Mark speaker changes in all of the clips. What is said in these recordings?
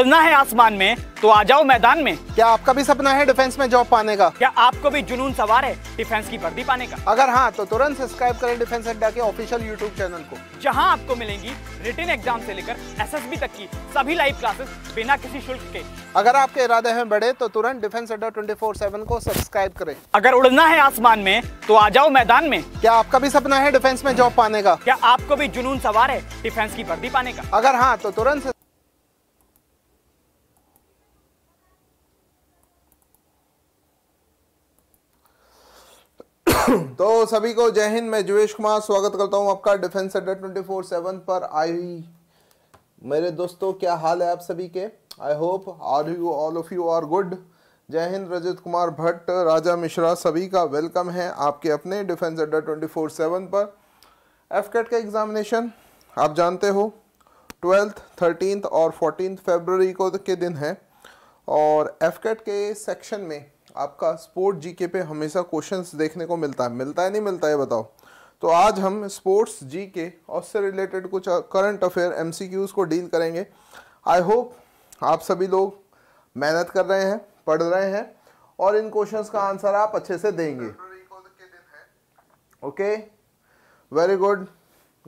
Speaker 1: उड़ना है आसमान में तो आ जाओ मैदान में क्या आपका भी सपना है डिफेंस में जॉब पाने का क्या आपको भी जुनून सवार है डिफेंस की वर्दी पाने का अगर हाँ तो तुरंत सब्सक्राइब करें डिफेंस अड्डा के ऑफिशियल यूट्यूब चैनल को जहाँ आपको मिलेंगी रिटर्न एग्जाम से लेकर एसएसबी तक की सभी लाइव क्लासेस बिना किसी शुल्क के अगर आपके इरादे हैं बड़े तो तुरंत defence Adda twenty four seven को सब्सक्राइब करे अगर उड़ना है आसमान में तो आ जाओ मैदान में क्या आपका भी सपना है डिफेंस में जॉब पाने का क्या आपको भी जुनून सवार है डिफेंस की वर्दी पाने का अगर हाँ तो तुरंत तो सभी को जय हिंद मैं जुवेश कुमार स्वागत करता हूं आपका defence Adda twenty four seven पर आई मेरे दोस्तों क्या हाल है आप सभी के I hope are you all of you are good जय हिंद रजत कुमार भट्ट राजा मिश्रा सभी का वेलकम है आपके अपने defence Adda twenty four seven पर एफ कैट का एग्ज़ामिनेशन आप जानते हो ट्वेल्थ थर्टीन और फोर्टीन फेबररी को के दिन है और एफ कैट के सेक्शन में आपका स्पोर्ट जीके पे हमेशा क्वेश्चंस देखने को मिलता है मिलता है नहीं मिलता है बताओ तो आज हम स्पोर्ट्स जीके और उससे रिलेटेड कुछ करंट अफेयर एम को डील करेंगे आई होप आप सभी लोग मेहनत कर रहे हैं पढ़ रहे हैं और इन क्वेश्चंस का आंसर आप अच्छे से देंगे okay very good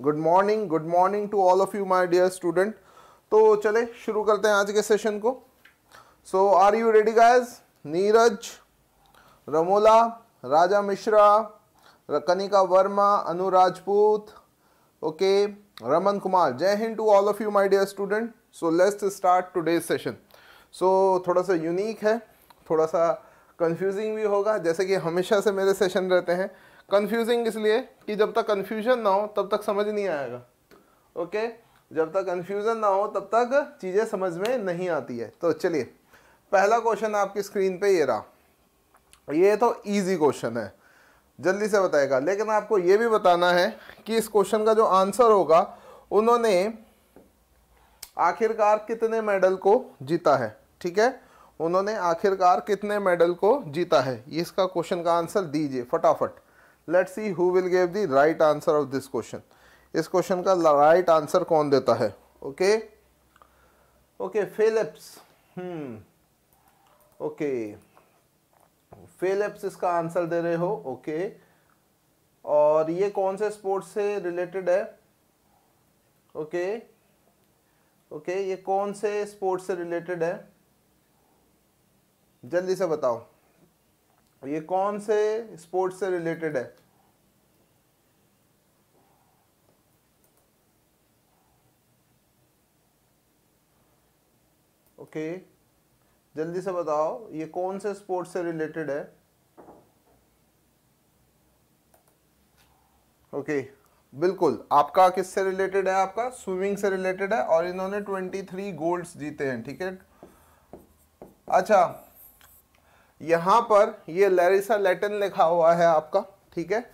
Speaker 1: good morning good morning to all of you my dear student तो चले शुरू करते हैं आज के सेशन को so are you ready guys Neeraj Ramola Raja Mishra Kanika Verma Anu Rajput okay Raman Kumar जय हिंद to all of you my dear student so let's start today session सो थोड़ा सा यूनिक है थोड़ा सा कंफ्यूजिंग भी होगा जैसे कि हमेशा से मेरे सेशन रहते हैं कंफ्यूजिंग इसलिए कि जब तक कंफ्यूजन ना हो तब तक समझ नहीं आएगा ओके okay? जब तक कंफ्यूजन ना हो तब तक चीज़ें समझ में नहीं आती है तो चलिए पहला क्वेश्चन आपकी स्क्रीन पे ये रहा ये तो इजी क्वेश्चन है जल्दी से बताएगा लेकिन आपको ये भी बताना है कि इस क्वेश्चन का जो आंसर होगा उन्होंने आखिरकार कितने मेडल को जीता है ठीक है उन्होंने आखिरकार कितने मेडल को जीता है इसका क्वेश्चन का आंसर दीजिए फटाफट let's see who will give the right answer of this question इस क्वेश्चन का राइट आंसर कौन देता है okay okay Philips hmm okay Philips इसका आंसर दे रहे हो ओके और ये कौन से स्पोर्ट से रिलेटेड है ओके ओके ये कौन से स्पोर्ट से रिलेटेड है जल्दी से बताओ ये कौन से स्पोर्ट से रिलेटेड है ओके okay. जल्दी से बताओ ये कौन से स्पोर्ट्स से रिलेटेड है ओके बिल्कुल आपका किससे रिलेटेड है आपका स्विमिंग से रिलेटेड है और इन्होंने ट्वेंटी थ्री गोल्ड्स जीते हैं ठीक है अच्छा यहां पर ये लैरिसा लेटन लिखा हुआ है आपका ठीक है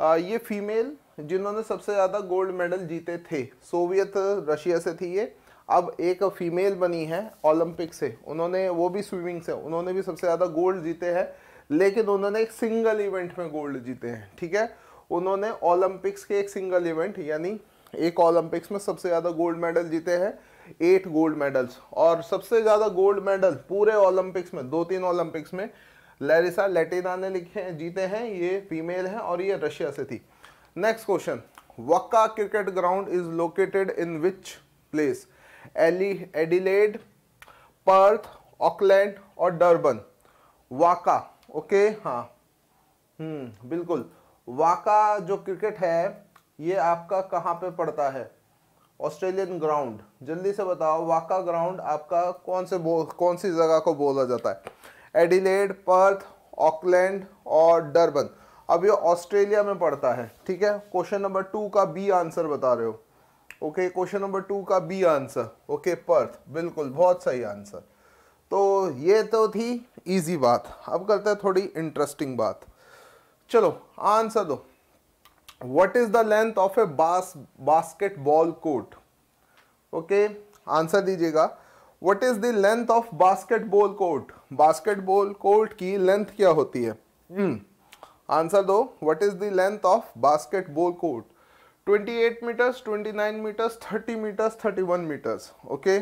Speaker 1: आ, ये फीमेल जिन्होंने सबसे ज़्यादा गोल्ड मेडल जीते थे सोवियत रशिया से थी ये अब एक फीमेल बनी है ओलंपिक से उन्होंने वो भी स्विमिंग से उन्होंने भी सबसे ज़्यादा गोल्ड जीते हैं लेकिन उन्होंने एक सिंगल इवेंट में गोल्ड जीते हैं ठीक है उन्होंने ओलंपिक्स के एक सिंगल इवेंट यानी एक ओलंपिक्स में सबसे ज़्यादा गोल्ड मेडल जीते हैं एट गोल्ड मेडल्स और सबसे ज़्यादा गोल्ड मेडल पूरे ओलंपिक्स में दो तीन ओलंपिक्स में लैरिसा लेटिना ने लिखे जीते हैं ये फीमेल हैं और ये रशिया से थी नेक्स्ट क्वेश्चन वक्का cricket ground is located in which place एली एडिलेड पर्थ ऑकलैंड और डर्बन वाका ओके हाँ हम्म बिल्कुल वाका जो क्रिकेट है ये आपका कहाँ पे पड़ता है ऑस्ट्रेलियन ग्राउंड जल्दी से बताओ वाका ग्राउंड आपका कौन से कौन सी जगह को बोला जाता है एडिलेड पर्थ ऑकलैंड और डरबन अब ये ऑस्ट्रेलिया में पड़ता है ठीक है क्वेश्चन नंबर टू का बी आंसर बता रहे हो ओके क्वेश्चन नंबर टू का बी आंसर ओके पर्थ बिल्कुल बहुत सही आंसर तो ये तो थी इजी बात अब करते हैं थोड़ी इंटरेस्टिंग बात चलो आंसर दो what is the length of a बास basketball court okay answer दीजिएगा what is the length of basketball court basketball court की लेंथ क्या होती है आंसर hmm. दो what is the length of basketball court 28 metres 29 metres 30 metres 31 metres okay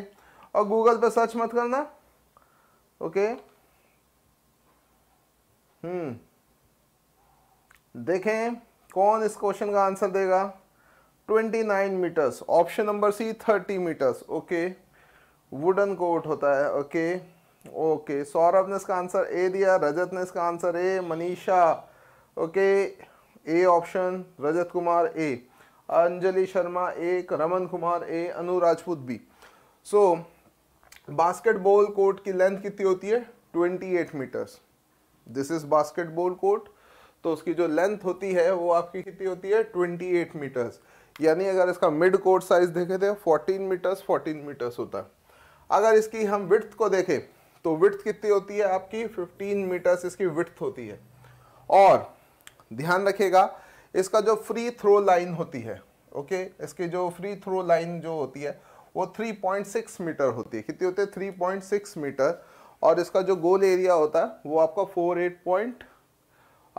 Speaker 1: और Google पे search मत करना ओके हम्म देखें कौन इस क्वेश्चन का आंसर देगा 29 metres option number C 30 metres okay wooden court होता है ओके ओके सौरभ ने इसका आंसर ए दिया रजत ने इसका answer A Manisha okay A option Rajat Kumar A Anjali Sharma एक Raman Kumar A Anu Rajput B. So, basketball court की लेंथ कितनी होती है 28 metres this is basketball court तो उसकी जो लेंथ होती है वो आपकी कितनी होती है 28 मीटर्स यानी अगर इसका मिड कोर्ट साइज देखे थे 14 मीटर्स 14 मीटर्स होता है अगर इसकी हम विथ को देखें तो विथ कितनी होती है आपकी 15 मीटर्स इसकी विथ होती है और ध्यान रखिएगा इसका जो फ्री थ्रो लाइन होती है ओके इसकी जो फ्री थ्रो लाइन जो होती है वो 3.6 मीटर होती है कितनी होती है 3.6 मीटर और इसका जो गोल एरिया होता है वो आपका 48 पॉइंट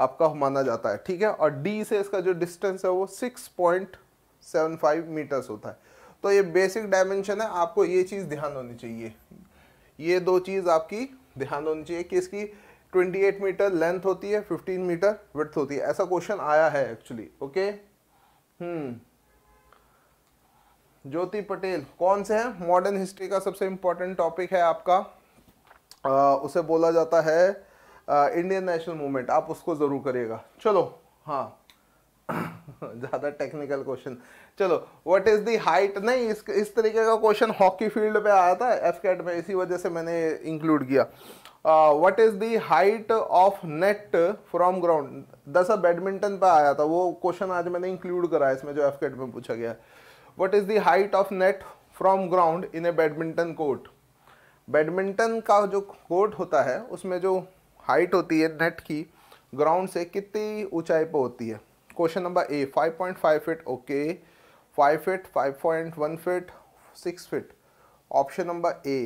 Speaker 1: आपका माना जाता है ठीक है और डी से इसका जो डिस्टेंस है वो 6.75 मीटर्स होता है तो ये बेसिक डायमेंशन है आपको ये चीज़ ध्यान होनी चाहिए ये दो चीज़ आपकी ध्यान होनी चाहिए कि इसकी 28 मीटर लेंथ होती है 15 मीटर विथ होती है ऐसा क्वेश्चन आया है actually okay hmm Jyoti Patel कौन से है मॉडर्न हिस्ट्री का सबसे इंपॉर्टेंट टॉपिक है आपका आ, उसे बोला जाता है आ, इंडियन नेशनल मूवमेंट आप उसको ज़रूर करिएगा चलो हाँ ज़्यादा टेक्निकल क्वेश्चन चलो व्हाट इज़ दी हाइट नहीं इस इस तरीके का क्वेश्चन हॉकी फील्ड पे आया था एफकेट में इसी वजह से मैंने इंक्लूड किया what uh, is is height of net from ground ground badminton पे आया था वो क्वेश्चन आज मैंने इंक्लूड करा है इसमें जो एफ में पूछा गया what is the height of net from ground in a badminton court badminton का जो कोर्ट होता है उसमें जो हाइट होती है नेट की ग्राउंड से कितनी ऊंचाई पर होती है question number A 5.5 feet okay 5 feet 5.1 feet 6 feet option number A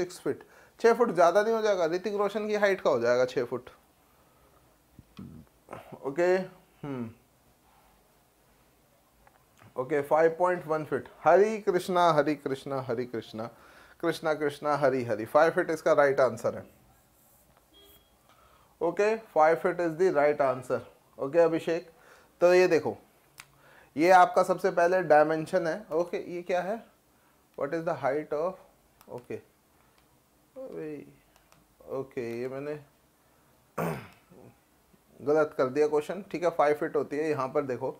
Speaker 1: 6 feet छः फुट ज़्यादा नहीं हो जाएगा ऋतिक रोशन की हाइट का हो जाएगा छः फुट okay okay five point one feet Hari Krishna Hari Krishna Hari Krishna Krishna Krishna Hari Hari five feet इसका राइट आंसर है okay five feet is the right answer okay Abhishek तो ये देखो ये आपका सबसे पहले डायमेंशन है ओके okay, ये क्या है what is the height of okay okay ये मैंने गलत कर दिया क्वेश्चन ठीक है फाइव फिट होती है यहाँ पर देखो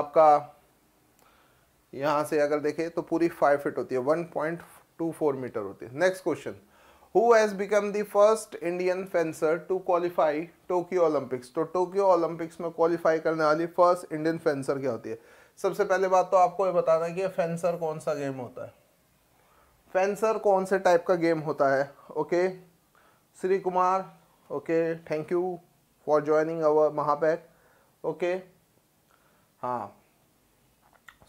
Speaker 1: आपका यहाँ से अगर देखें तो पूरी फाइव फिट होती है one point two four metre होती है next question who has become the first Indian fencer to qualify Tokyo Olympics तो टोक्यो ओलंपिक्स में क्वालिफाई करने वाली फर्स्ट इंडियन फेंसर क्या होती है सबसे पहले बात तो आपको ये बताना है कि फेंसर कौन सा गेम होता है फेंसर कौन से टाइप का गेम होता है okay Shri Kumar okay thank you for joining our महापैक ओके हाँ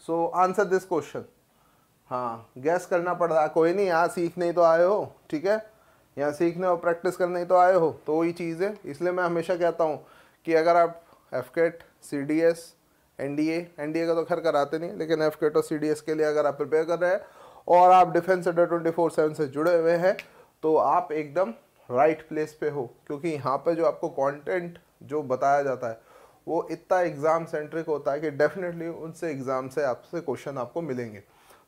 Speaker 1: सो आंसर दिस क्वेश्चन हाँ गैस करना पड़ रहा कोई नहीं यहाँ सीखने तो आए हो ठीक है यहाँ सीखने और प्रैक्टिस करने तो आए हो तो वही चीज़ है इसलिए मैं हमेशा कहता हूँ कि अगर आप F CAT C D S N D A N D A का तो खैर कराते नहीं लेकिन एफ केट e और सी डी एस के लिए अगर आप प्रिपेयर कर रहे हैं और आप defence under twenty four seven से जुड़े हुए हैं तो आप एकदम राइट प्लेस पे हो क्योंकि यहाँ पे जो आपको कंटेंट जो बताया जाता है वो इतना एग्ज़ाम सेंट्रिक होता है कि डेफिनेटली उनसे एग्ज़ाम से आपसे क्वेश्चन आपको मिलेंगे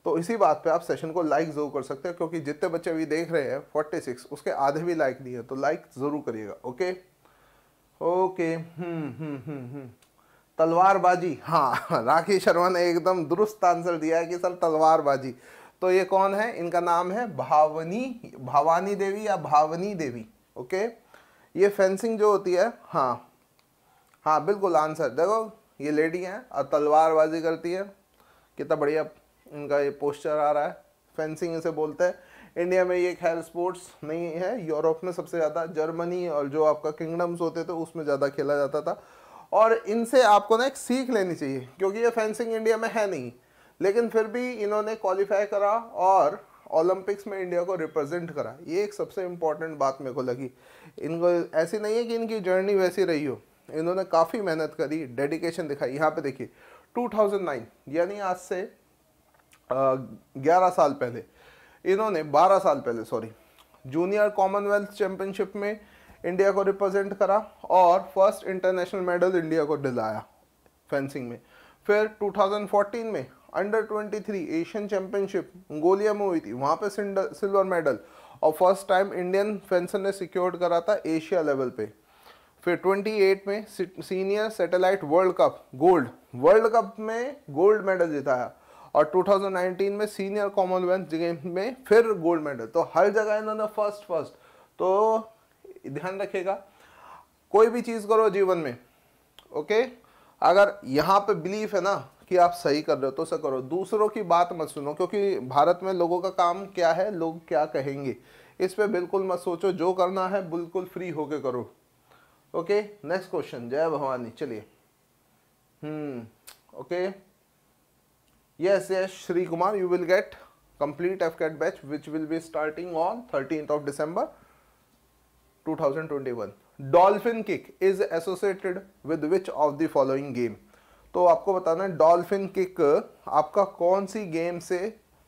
Speaker 1: तो इसी बात पे आप सेशन को लाइक ज़रूर कर सकते हैं क्योंकि जितने बच्चे अभी देख रहे हैं 46 उसके आधे भी लाइक नहीं है तो लाइक ज़रूर करिएगा ओके ओके हम्म, हम्म, हम्म, तलवारबाजी हाँ राखी शर्मा ने एकदम दुरुस्त आंसर दिया है कि सर तलवारबाजी तो ये कौन है इनका नाम है भावनी भावानी देवी या भावनी देवी ओके ये फेंसिंग जो होती है हाँ हाँ बिल्कुल आंसर देखो ये लेडी हैं और तलवारबाजी करती है कितना बढ़िया इनका ये पोस्चर आ रहा है फेंसिंग इसे बोलते हैं इंडिया में ये खैर स्पोर्ट्स नहीं है यूरोप में सबसे ज़्यादा जर्मनी और जो आपका किंगडम्स होते थे उसमें ज़्यादा खेला जाता था और इनसे आपको ना एक सीख लेनी चाहिए क्योंकि ये फेंसिंग इंडिया में है नहीं लेकिन फिर भी इन्होंने क्वालिफाई करा और ओलंपिक्स में इंडिया को रिप्रेजेंट करा ये एक सबसे इम्पॉर्टेंट बात मेरे को लगी इनको ऐसी नहीं है कि इनकी जर्नी वैसी रही हो इन्होंने काफ़ी मेहनत करी डेडिकेशन दिखाई यहाँ पे देखिए 2009 यानी आज से ग्यारह साल पहले इन्होंने बारह साल पहले सॉरी जूनियर कॉमनवेल्थ चैम्पियनशिप में इंडिया को रिप्रेजेंट करा और फर्स्ट इंटरनेशनल मेडल इंडिया को दिलाया फेंसिंग में फिर 2014 में अंडर 23 एशियन चैंपियनशिप मंगोलिया में हुई थी वहाँ पे सिल्वर मेडल और फर्स्ट टाइम इंडियन फेंसर ने सिक्योर्ड करा था एशिया लेवल पे फिर 28 में senior satellite world cup gold world cup में गोल्ड मेडल जिताया और 2019 में सीनियर कॉमनवेल्थ गेम में फिर गोल्ड मेडल तो हर जगह इन्होंने फर्स्ट फर्स्ट तो ध्यान रखेगा कोई भी चीज़ करो जीवन में ओके अगर यहाँ पे बिलीफ है ना कि आप सही कर रहे हो तो सब करो दूसरों की बात मत सुनो क्योंकि भारत में लोगों का काम क्या है लोग क्या कहेंगे इस पर बिल्कुल मत सोचो जो करना है बिल्कुल फ्री होके करो ओके नेक्स्ट क्वेश्चन जय भवानी चलिए hmm okay yes yes Shri Kumar you will get complete F CAT batch which will be starting on 13th of December 2021. Dolphin kick is associated with which of the following game तो आपको बताना है dolphin kick आपका कौन सी game से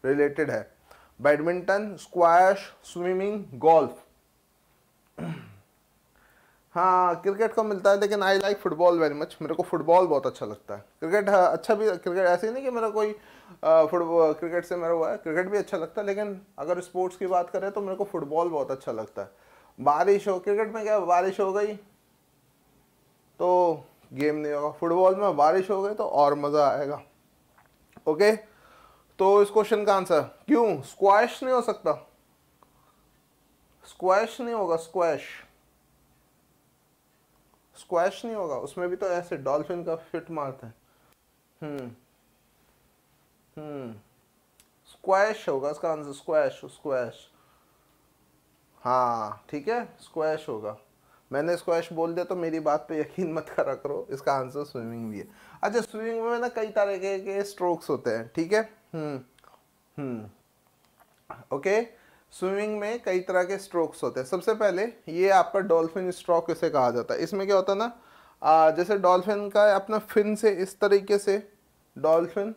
Speaker 1: related है badminton squash swimming golf हाँ क्रिकेट को मिलता है लेकिन I like football very much मेरे को फुटबॉल बहुत अच्छा लगता है क्रिकेट हाँ, अच्छा भी क्रिकेट ऐसे ही नहीं कि मेरा कोई फुटबॉल क्रिकेट से मेरा हुआ है क्रिकेट भी अच्छा लगता है लेकिन अगर स्पोर्ट्स की बात करें तो मेरे को फुटबॉल बहुत अच्छा लगता है बारिश हो क्रिकेट में क्या बारिश हो गई तो गेम नहीं होगा फुटबॉल में बारिश हो गई तो और मज़ा आएगा ओके तो इस क्वेश्चन का आंसर क्यों स्क्वैश नहीं हो सकता स्क्वैश नहीं होगा स्क्वैश स्क्वैश नहीं होगा उसमें भी तो ऐसे डॉल्फिन का फिट मारते हैं हम्म हम्म स्क्वैश होगा इसका आंसर स्क्वैश स्क्वैश हाँ ठीक है स्क्वैश होगा मैंने स्क्वैश बोल दिया तो मेरी बात पे यकीन मत करा करो इसका आंसर स्विमिंग भी है अच्छा स्विमिंग में ना कई तरह के, के स्ट्रोक्स होते हैं ठीक है हम्म, हम्म। ओके स्विमिंग में कई तरह के स्ट्रोक्स होते हैं सबसे पहले ये आपका डॉल्फिन स्ट्रोक इसे कहा जाता है इसमें क्या होता है ना जैसे डॉल्फिन का अपना फिन से इस तरीके से डॉल्फिन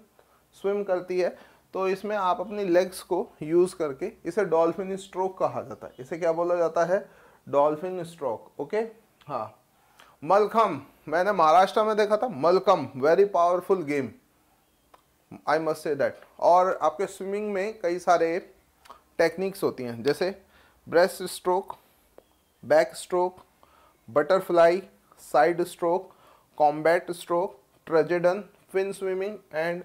Speaker 1: स्विम करती है तो इसमें आप अपनी लेग्स को यूज़ करके इसे डॉल्फिन स्ट्रोक कहा जाता है इसे क्या बोला जाता है डॉल्फिन स्ट्रोक ओके हाँ मलखम मैंने महाराष्ट्र में देखा था मलकम very powerful game I must say that और आपके स्विमिंग में कई सारे टेक्निक्स होती हैं जैसे breast stroke back stroke butterfly side stroke combat stroke trudgen fin swimming and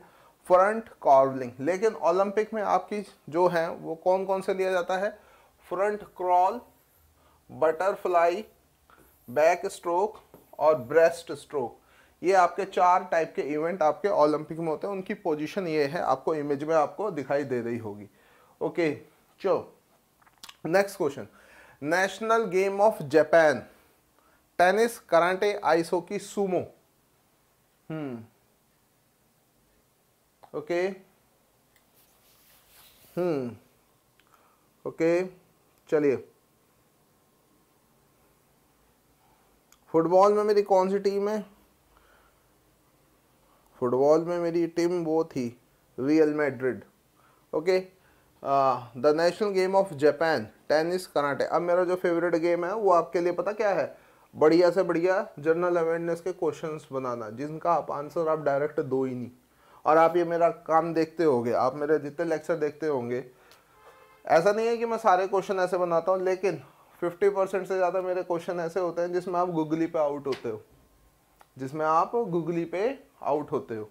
Speaker 1: front crawling लेकिन ओलंपिक में आपकी जो है वो कौन कौन से लिया जाता है front crawl butterfly back stroke और ब्रेस्ट स्ट्रोक ये आपके चार टाइप के इवेंट आपके ओलंपिक में होते हैं उनकी पोजीशन ये है आपको इमेज में आपको दिखाई दे रही होगी okay so next question national game of Japan tennis karate ice hockey sumo hmm okay hmm okay चलिए फुटबॉल में मेरी कौन सी टीम है फुटबॉल में मेरी टीम वो थी Real Madrid okay the national game of Japan tennis karate अब मेरा जो फेवरेट गेम है वो आपके लिए पता क्या है बढ़िया से बढ़िया जनरल अवेयरनेस के क्वेश्चंस बनाना जिनका आप आंसर आप डायरेक्ट दो ही नहीं और आप ये मेरा काम देखते होंगे आप मेरे जितने लेक्चर देखते होंगे ऐसा नहीं है कि मैं सारे क्वेश्चन ऐसे बनाता हूँ लेकिन फिफ्टी परसेंट से ज़्यादा मेरे क्वेश्चन ऐसे होते हैं जिसमें आप गूगली पे आउट होते हो जिसमें आप गूगली पे आउट होते हो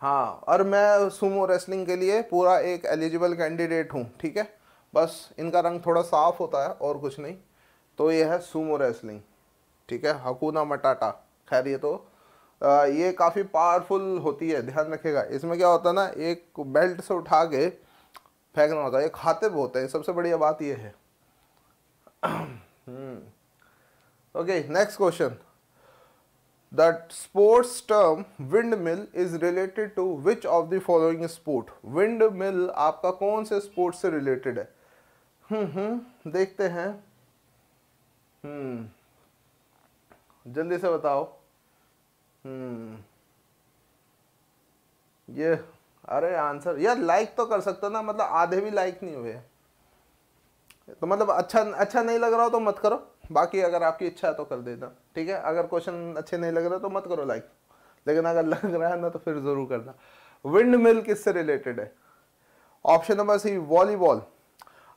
Speaker 1: हाँ और मैं सुमो रेसलिंग के लिए पूरा एक एलिजिबल कैंडिडेट हूँ ठीक है बस इनका रंग थोड़ा साफ होता है और कुछ नहीं तो ये है सुमो रेसलिंग ठीक है हकूना मटाटा खैर ये तो आ, ये काफ़ी पावरफुल होती है ध्यान रखेगा इसमें क्या होता है ना एक बेल्ट से उठा के फेंकना होता है ये खाते होते हैं सबसे बढ़िया बात ये है okay next question sports term windmill is related to which of the following sport windmill आपका कौन से स्पोर्ट से रिलेटेड है हम्म, हम्म देखते हैं हम्म जल्दी से बताओ हम्म ये अरे आंसर यार लाइक तो कर सकते हो ना मतलब आधे भी लाइक नहीं हुए तो मतलब अच्छा अच्छा नहीं लग रहा हो तो मत करो बाकी अगर आपकी इच्छा है तो कर देना ठीक है अगर क्वेश्चन अच्छे नहीं लग रहे तो मत करो लाइक लेकिन अगर लग रहा है ना तो फिर ज़रूर करना विंड मिल किससे रिलेटेड है ऑप्शन नंबर सी वॉलीबॉल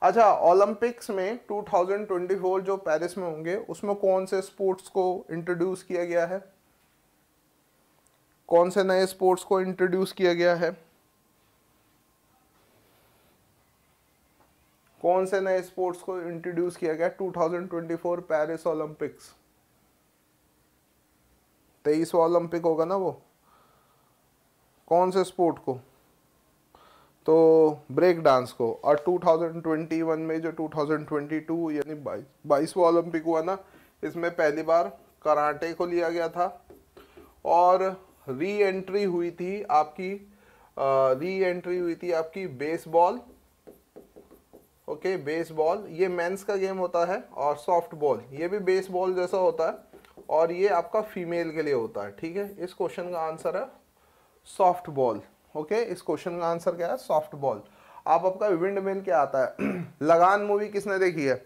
Speaker 1: अच्छा ओलंपिक्स में 2024 जो पेरिस में होंगे उसमें कौन से स्पोर्ट्स को इंट्रोड्यूस किया गया है कौन से नए स्पोर्ट्स को इंट्रोड्यूस किया गया है कौन से नए स्पोर्ट्स को इंट्रोड्यूस किया गया 2024 पेरिस ओलंपिक्स तेईसवा ओलंपिक होगा ना वो कौन से स्पोर्ट को तो ब्रेक डांस को और 2021 में जो 2022 यानी बाईस बाईसवा ओलंपिक हुआ ना इसमें पहली बार कराटे को लिया गया था और री एंट्री हुई थी आपकी री एंट्री हुई थी आपकी बेसबॉल ओके बेसबॉल ये मेंस का गेम होता है और सॉफ्ट बॉल ये भी बेसबॉल जैसा होता है और ये आपका फीमेल के लिए होता है ठीक है इस क्वेश्चन का आंसर है सॉफ्ट बॉल ओके इस क्वेश्चन का आंसर क्या है सॉफ्ट बॉल आप आपका विंड मिल क्या आता है लगान मूवी किसने देखी है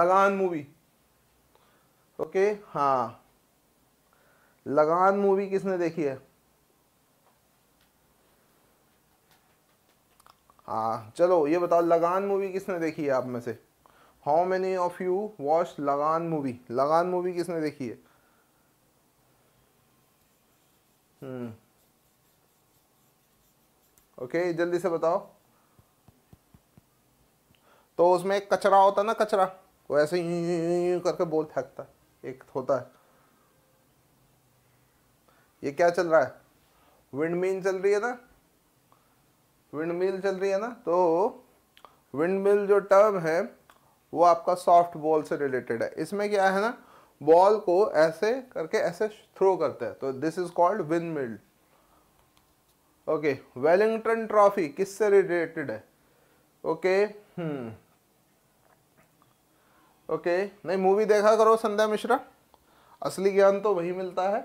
Speaker 1: लगान मूवी ओके हाँ लगान मूवी किसने देखी है हाँ चलो ये बताओ लगान मूवी किसने देखी है आप में से how many of you watch Lagaan movie Lagaan movie किसने देखी है ओके हम्म। okay, जल्दी से बताओ तो उसमें एक कचरा होता ना कचरा वो ऐसे करके बोल फेंकता एक होता है ये क्या चल रहा है विंड मीन चल रही है ना विंड मिल चल रही है ना तो विंड मिल जो टर्म है वो आपका सॉफ्ट बॉल से रिलेटेड है इसमें क्या है ना बॉल को ऐसे करके ऐसे थ्रो करते हैं तो this is called windmill okay Wellington trophy किससे रिलेटेड है ओके हम्म ओके नहीं मूवी देखा करो संध्या मिश्रा असली ज्ञान तो वही मिलता है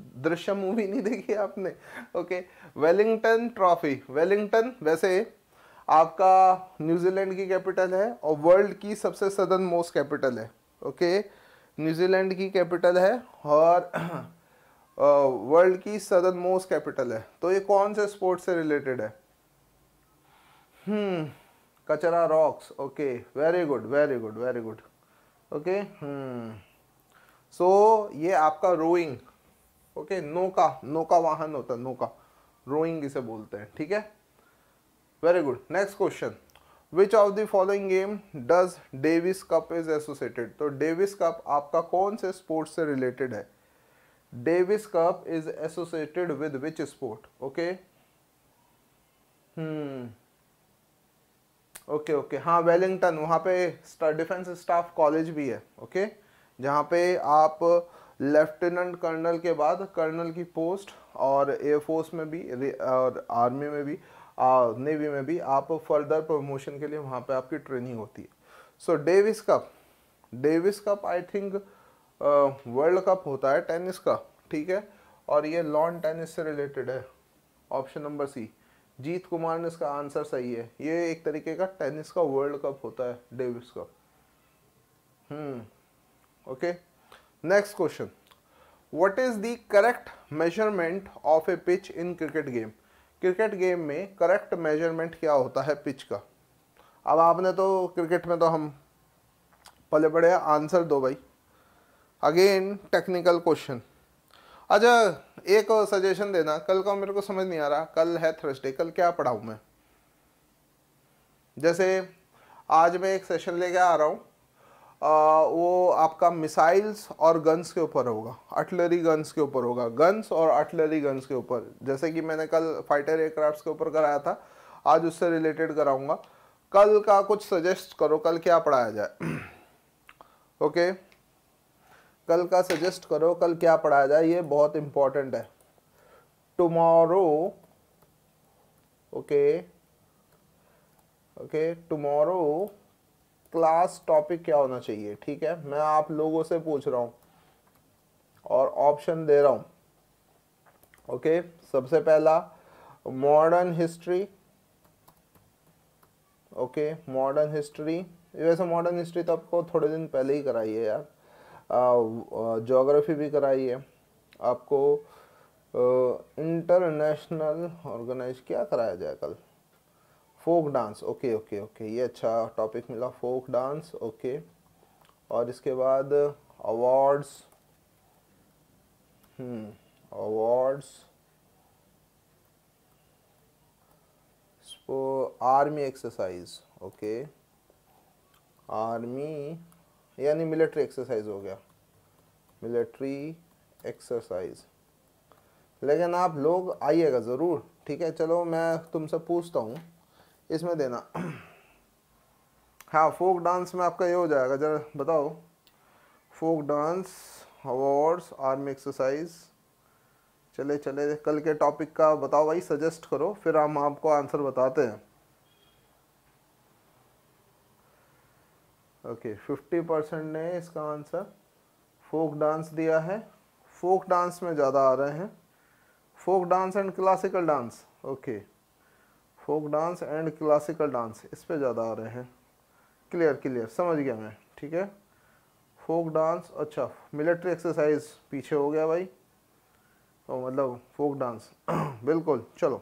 Speaker 1: दृश्य मूवी नहीं देखी आपने ओके वेलिंगटन ट्रॉफी वेलिंगटन वैसे आपका न्यूजीलैंड की कैपिटल है और वर्ल्ड की सबसे सदन मोस्ट कैपिटल है ओके न्यूजीलैंड की कैपिटल है और वर्ल्ड की सदन मोस्ट कैपिटल है तो ये कौन से स्पोर्ट से रिलेटेड है हम्म कचरा rocks okay very good very good very good okay hmm so ये आपका रोइंग ओके नौका नौका वाहन होता है नौका रोइंग इसे बोलते हैं ठीक है very good next question which of the following game does Davis cup is associated तो डेविस कप आपका कौन से स्पोर्ट से रिलेटेड है Davis cup is associated with which sport okay hmm okay okay हाँ वेलिंगटन वहाँ पे डिफेंस स्टाफ कॉलेज भी है ओके okay? जहाँ पे आप लेफ्टिनेंट कर्नल के बाद कर्नल की पोस्ट और एयरफोर्स में भी और आर्मी में भी नेवी में भी आप फर्दर प्रमोशन के लिए वहाँ पे आपकी ट्रेनिंग होती है so Davis cup Davis cup I think world cup होता है टेनिस का ठीक है और ये लॉन टेनिस से रिलेटेड है option number C Jeet Kumar ने इसका आंसर सही है ये एक तरीके का टेनिस का वर्ल्ड कप होता है Davis cup hmm okay next question what is the correct measurement of a pitch in cricket game cricket game में करेक्ट मेजरमेंट क्या होता है पिच का अब आपने तो क्रिकेट में तो हम पले पड़े आंसर दो भाई अगेन टेक्निकल क्वेश्चन अच्छा एक सजेशन देना कल का मेरे को समझ नहीं आ रहा कल है थर्सडे कल क्या पढ़ाऊँ मैं जैसे आज मैं एक सेशन लेके आ रहा हूँ वो आपका मिसाइल्स और गन्स के ऊपर होगा अटलरी गन्स के ऊपर होगा गन्स और अटलरी गन्स के ऊपर जैसे कि मैंने कल फाइटर एयरक्राफ्ट के ऊपर कराया था आज उससे रिलेटेड कराऊंगा कल का कुछ सजेस्ट करो कल क्या पढ़ाया जाए ओके okay. कल का सजेस्ट करो कल क्या पढ़ाया जाए ये बहुत इम्पोर्टेंट है tomorrow okay okay tomorrow class topic क्या होना चाहिए ठीक है मैं आप लोगों से पूछ रहा हूँ और ऑप्शन दे रहा हूँ ओके सबसे पहला modern history okay modern history वैसे मॉडर्न हिस्ट्री तो आपको थोड़े दिन पहले ही कराई है यार जोग्राफी भी कराई है आपको इंटरनेशनल ऑर्गेनाइज क्या कराया जाए कल folk dance okay okay okay ये अच्छा टॉपिक मिला फोक डांस ओके और इसके बाद awards awards army exercise okay army यानी मिलिट्री एक्सरसाइज हो गया मिलिट्री एक्सरसाइज लेकिन आप लोग आइएगा ज़रूर ठीक है चलो मैं तुमसे पूछता हूँ इसमें देना हाँ फोक डांस में आपका ये हो जाएगा जरा बताओ folk dance awards army exercise चले चले कल के टॉपिक का बताओ भाई सजेस्ट करो फिर हम आपको आंसर बताते हैं ओके फिफ्टी परसेंट ने इसका आंसर फोक डांस दिया है फोक डांस में ज़्यादा आ रहे हैं folk dance and classical dance okay okay. Folk dance and classical dance इस पर ज़्यादा आ रहे हैं क्लियर क्लियर समझ गया मैं ठीक है फोक डांस अच्छा मिलिट्री एक्सरसाइज पीछे हो गया भाई तो मतलब फोक डांस बिल्कुल चलो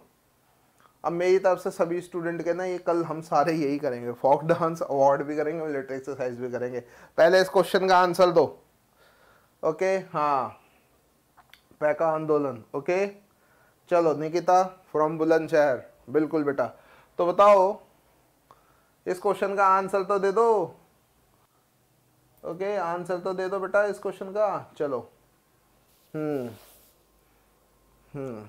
Speaker 1: अब मेरी तरफ से सभी स्टूडेंट के ना ये कल हम सारे यही करेंगे फोक डांस अवार्ड भी करेंगे मिलिट्री एक्सरसाइज भी करेंगे पहले इस क्वेश्चन का आंसर दो ओके हाँ पैका आंदोलन ओके चलो निकिता फ्रॉम बुलंदशहर बिल्कुल बेटा तो बताओ इस क्वेश्चन का आंसर तो दे दो ओके आंसर तो दे दो बेटा इस क्वेश्चन का चलो हम्म हम्म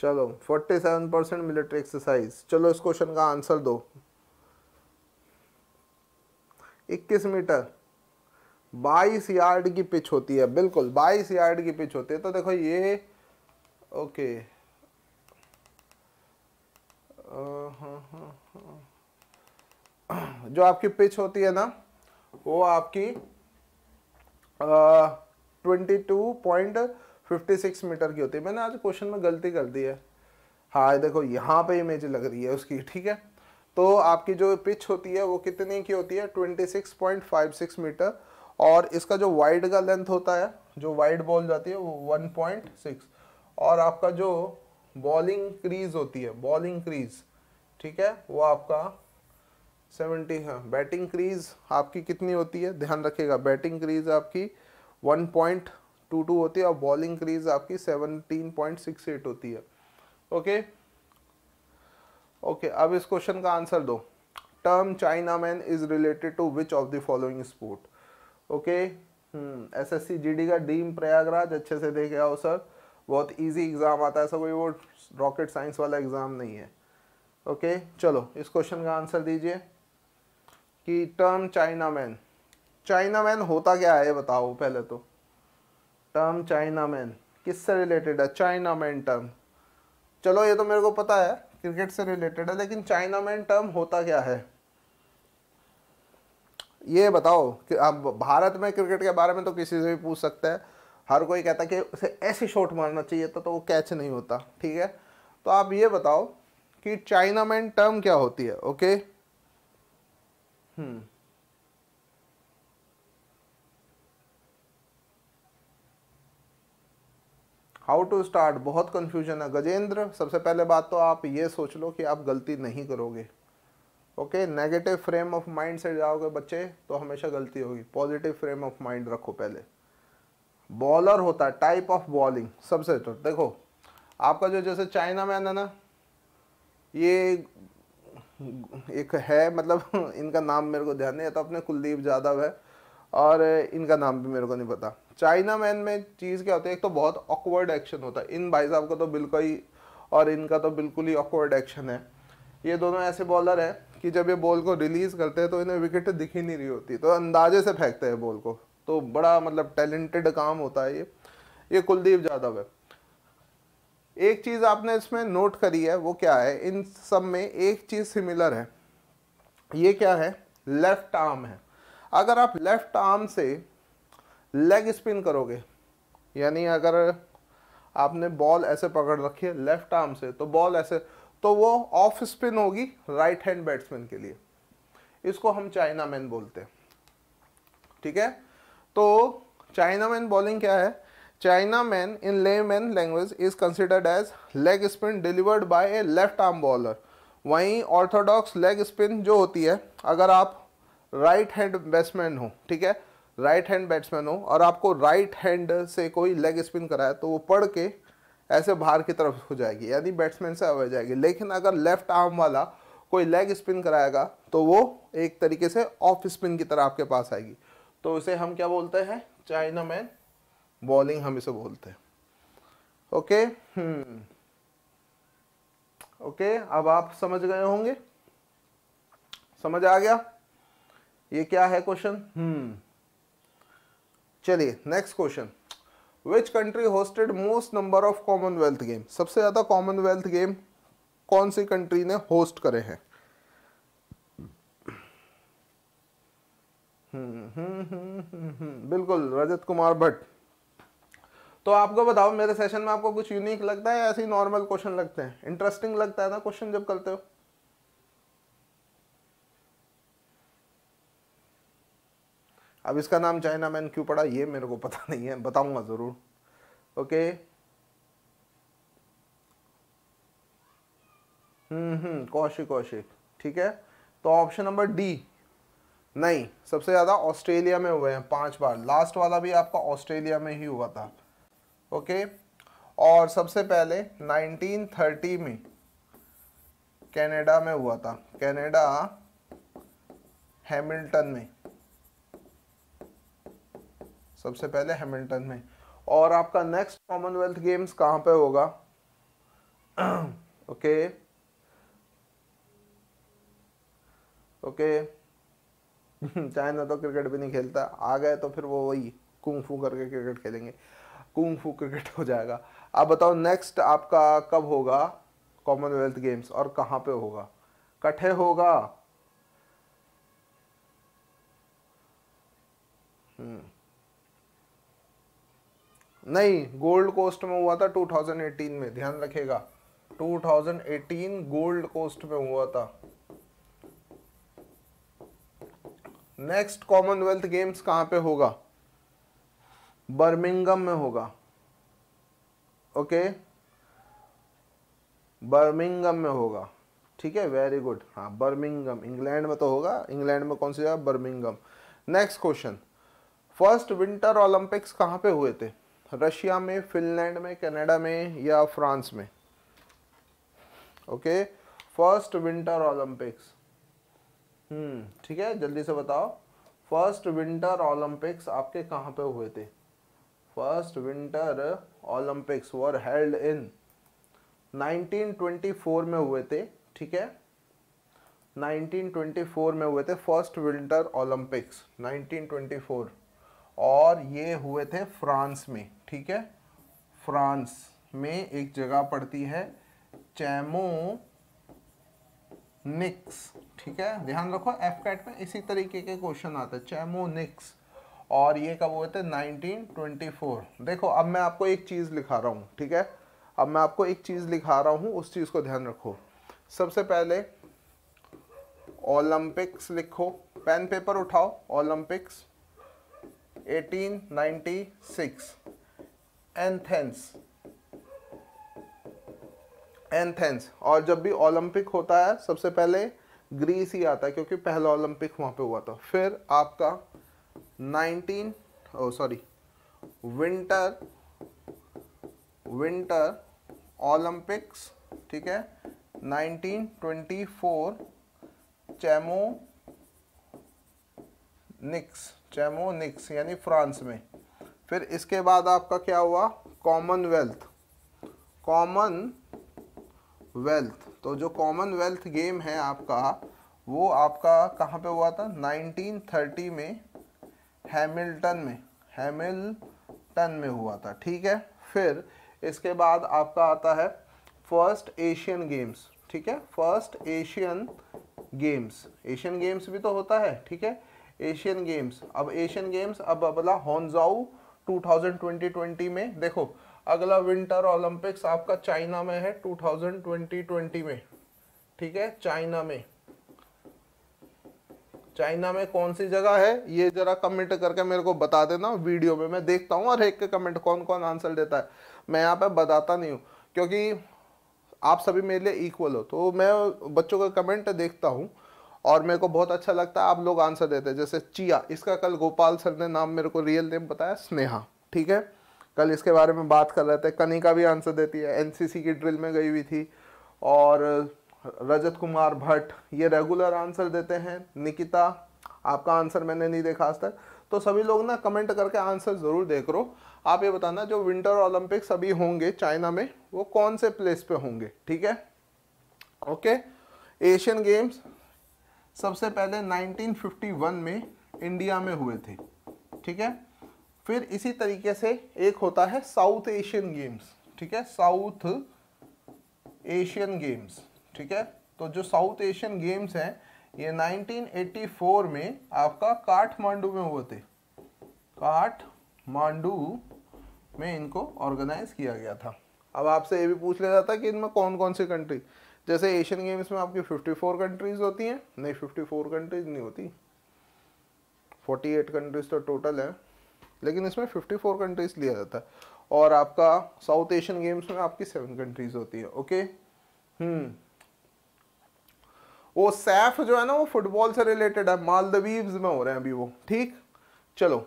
Speaker 1: चलो 47 परसेंट मिलिट्री एक्सरसाइज चलो इस क्वेश्चन का आंसर दो 21 मीटर बाईस यार्ड की पिच होती है बिल्कुल बाईस यार्ड की पिच होती है तो देखो ये ओके जो आपकी पिच होती है ना वो आपकी twenty two point fifty six metre की होती है मैंने आज क्वेश्चन में गलती कर दी है हाँ देखो यहाँ पे इमेज लग रही है उसकी ठीक है तो आपकी जो पिच होती है वो कितने की होती है twenty six point five six metre और इसका जो वाइड का लेंथ होता है जो वाइड बॉल जाती है वो 1.6 और आपका जो बॉलिंग क्रीज होती है बॉलिंग क्रीज ठीक है वो आपका 70 है बैटिंग क्रीज आपकी कितनी होती है ध्यान रखिएगा बैटिंग क्रीज आपकी 1.22 होती है और बॉलिंग क्रीज आपकी 17.68 होती है ओके ओके अब इस क्वेश्चन का आंसर दो term chinaman is related to which of the following sport okay S S C G D का डीम प्रयागराज अच्छे से देखे आओ सर बहुत इजी एग्ज़ाम आता है सर कोई वो रॉकेट साइंस वाला एग्ज़ाम नहीं है ओके चलो इस क्वेश्चन का आंसर दीजिए कि term chinaman chinaman होता क्या है बताओ पहले तो टर्म चाइना मैन किस से रिलेटेड है चाइना मैन टर्म चलो ये तो मेरे को पता है क्रिकेट से रिलेटेड है लेकिन चाइना मैन टर्म होता क्या है ये बताओ कि अब भारत में क्रिकेट के बारे में तो किसी से भी पूछ सकते हैं हर कोई कहता है कि उसे ऐसे शॉट मारना चाहिए था तो वो कैच नहीं होता ठीक है तो आप ये बताओ कि चाइना मैन टर्म क्या होती है okay hmm how to start बहुत कंफ्यूजन है गजेंद्र सबसे पहले बात तो आप ये सोच लो कि आप गलती नहीं करोगे okay negative frame of mind से जाओगे बच्चे तो हमेशा गलती होगी पॉजिटिव फ्रेम ऑफ माइंड रखो पहले बॉलर होता है टाइप ऑफ बॉलिंग सबसे तो देखो आपका जो जैसे चाइना मैन है ना ये एक है मतलब इनका नाम मेरे को ध्यान नहीं है तो अपने कुलदीप यादव है और इनका नाम भी मेरे को नहीं पता चाइना मैन में चीज़ क्या होती है एक तो बहुत ऑकवर्ड एक्शन होता है इन भाई साहब का तो बिल्कुल ही और इनका तो बिल्कुल ही ऑकवर्ड एक्शन है ये दोनों ऐसे बॉलर हैं कि जब ये बॉल को रिलीज़ करते हैं तो इन्हें विकेट दिख ही नहीं रही होती तो अंदाजे से फेंकते हैं बॉल को तो बड़ा मतलब टैलेंटेड काम होता है ये ये कुलदीप यादव है एक चीज़ आपने इसमें नोट करी है वो क्या है इन सब में एक चीज़ सिमिलर है ये क्या है लेफ़्ट आर्म है अगर आप लेफ़्ट आर्म से लेग स्पिन करोगे यानी अगर आपने बॉल ऐसे पकड़ रखी है लेफ़्ट आर्म से तो बॉल ऐसे तो वो ऑफ स्पिन होगी राइट हैंड बैट्समैन के लिए इसको हम चाइना मैन बोलते हैं ठीक है तो चाइना मैन बॉलिंग क्या है China chinaman in layman language is considered as leg spin delivered by a left arm bowler वहीं ऑर्थोडॉक्स लेग स्पिन जो होती है अगर आप राइट हैंड बैट्समैन हो ठीक है राइट हैंड बैट्समैन हो और आपको राइट right हैंड से कोई लेग स्पिन कराए तो वो पढ़ के ऐसे बाहर की तरफ हो जाएगी यानी बैट्समैन से अवे जाएगी लेकिन अगर लेफ्ट आर्म वाला कोई लेग स्पिन कराएगा तो वो एक तरीके से ऑफ स्पिन की तरह आपके पास आएगी तो उसे हम क्या बोलते हैं चाइना मैन बॉलिंग हम इसे बोलते हैं ओके ओके hmm. अब आप समझ गए होंगे समझ आ गया ये क्या है क्वेश्चन हम्म hmm. चलिए next question which country hosted most number of Commonwealth game सबसे ज़्यादा कॉमनवेल्थ गेम कौन सी कंट्री ने होस्ट करे हैं बिल्कुल रजत कुमार भट्ट तो आपको बताओ मेरे सेशन में आपको कुछ यूनिक लगता है या ऐसे ही नॉर्मल क्वेश्चन लगते हैं इंटरेस्टिंग लगता है ना क्वेश्चन जब करते हो अब इसका नाम चाइना मैन क्यों पड़ा ये मेरे को पता नहीं है बताऊंगा ज़रूर okay hmm, hmm Kaushik Kaushik ठीक है तो ऑप्शन नंबर डी नहीं सबसे ज़्यादा ऑस्ट्रेलिया में हुए हैं पांच बार लास्ट वाला भी आपका ऑस्ट्रेलिया में ही हुआ था ओके और सबसे पहले 1930 में कनाडा में हुआ था कनाडा हैमिल्टन में सबसे पहले हैमिल्टन में और आपका नेक्स्ट कॉमनवेल्थ गेम्स कहाँ पे होगा ओके ओके चाइना तो क्रिकेट भी नहीं खेलता आ गए तो फिर वो वही कुंग फू करके क्रिकेट खेलेंगे कुंग फू क्रिकेट हो जाएगा आप बताओ नेक्स्ट आपका कब होगा कॉमनवेल्थ गेम्स और कहाँ पे होगा कठे होगा हम्म नहीं गोल्ड कोस्ट में हुआ था 2018 में ध्यान रखेगा 2018 गोल्ड कोस्ट में हुआ था नेक्स्ट कॉमनवेल्थ गेम्स कहां पे होगा बर्मिंगम में होगा ओके बर्मिंगम में होगा ठीक है वेरी गुड हाँ बर्मिंगम इंग्लैंड में तो होगा इंग्लैंड में कौन सी जगह Birmingham next question first winter Olympics कहाँ पे हुए थे रशिया में फिनलैंड में कनाडा में या फ्रांस में okay first winter Olympics hmm ठीक है जल्दी से बताओ फर्स्ट विंटर ओलंपिक्स आपके कहाँ पे हुए थे first winter Olympics were held in 1924 में हुए थे ठीक है 1924 में हुए थे फर्स्ट विंटर ओलंपिक्स 1924 और ये हुए थे फ्रांस में ठीक है फ्रांस में एक जगह पड़ती है चैमो निक्स ठीक है ध्यान रखो एफ कैट में इसी तरीके के क्वेश्चन आते हैं चैमो निक्स और ये कब हुए थे 1924 देखो अब मैं आपको एक चीज़ लिखा रहा हूँ ठीक है अब मैं आपको एक चीज़ लिखा रहा हूँ उस चीज़ को ध्यान रखो सबसे पहले ओलंपिक्स लिखो पेन पेपर उठाओ ओलंपिक्स 1896 एंथेंस एंथेंस और जब भी ओलंपिक होता है सबसे पहले ग्रीस ही आता है क्योंकि पहला ओलंपिक वहां पे हुआ था फिर आपका 19 ओ सॉरी विंटर विंटर ओलंपिक्स ठीक है 1924 चैमो निक्स चैमोनिक्स यानी फ्रांस में फिर इसके बाद आपका क्या हुआ कॉमनवेल्थ कॉमन वेल्थ तो जो कॉमनवेल्थ गेम है आपका वो आपका कहाँ पे हुआ था 1930 में हैमिल्टन में हैमिल्टन में हुआ था ठीक है फिर इसके बाद आपका आता है फर्स्ट एशियन गेम्स ठीक है first Asian games Asian games भी तो होता है ठीक है एशियन गेम्स अब एशियन गेम्स अब अगला हॉन्जाऊ 2020 में देखो अगला विंटर ओलंपिक्स आपका चाइना में है 2020 में ठीक है चाइना में चाइना में कौन सी जगह है ये जरा कमेंट करके मेरे को बता देना वीडियो में मैं देखता हूँ और एक के कमेंट कौन कौन आंसर देता है मैं यहाँ पे बताता नहीं हूँ क्योंकि आप सभी मेरे लिए इक्वल हो तो मैं बच्चों का कमेंट देखता हूँ और मेरे को बहुत अच्छा लगता है आप लोग आंसर देते हैं जैसे चिया इसका कल गोपाल सर ने नाम मेरे को रियल नेम बताया स्नेहा ठीक है कल इसके बारे में बात कर रहे थे कनिका भी आंसर देती है एनसीसी की ड्रिल में गई हुई थी और रजत कुमार भट्ट ये रेगुलर आंसर देते हैं निकिता आपका आंसर मैंने नहीं देखा आज तक तो सभी लोग ना कमेंट करके आंसर ज़रूर देख रो आप ये बताना जो विंटर ओलंपिक्स अभी होंगे चाइना में वो कौन से प्लेस पे होंगे ठीक है ओके एशियन गेम्स सबसे पहले 1951 में इंडिया में हुए थे ठीक है फिर इसी तरीके से एक होता है साउथ एशियन गेम्स ठीक है साउथ एशियन गेम्स ठीक है तो जो साउथ एशियन गेम्स हैं ये 1984 में आपका काठमांडू में हुए थे काठमांडू में इनको ऑर्गेनाइज किया गया था अब आपसे ये भी पूछ लिया जाता कि इनमें कौन कौन सी कंट्री जैसे एशियन गेम्स में आपकी 54 कंट्रीज होती हैं नहीं 54 कंट्रीज नहीं होती 48 कंट्रीज तो टोटल है लेकिन इसमें 54 कंट्रीज लिया जाता है और आपका साउथ एशियन गेम्स में आपकी सेवन कंट्रीज होती है ओके हम्म वो सैफ जो है ना वो फुटबॉल से रिलेटेड है मालदीव्स में हो रहे हैं अभी वो ठीक चलो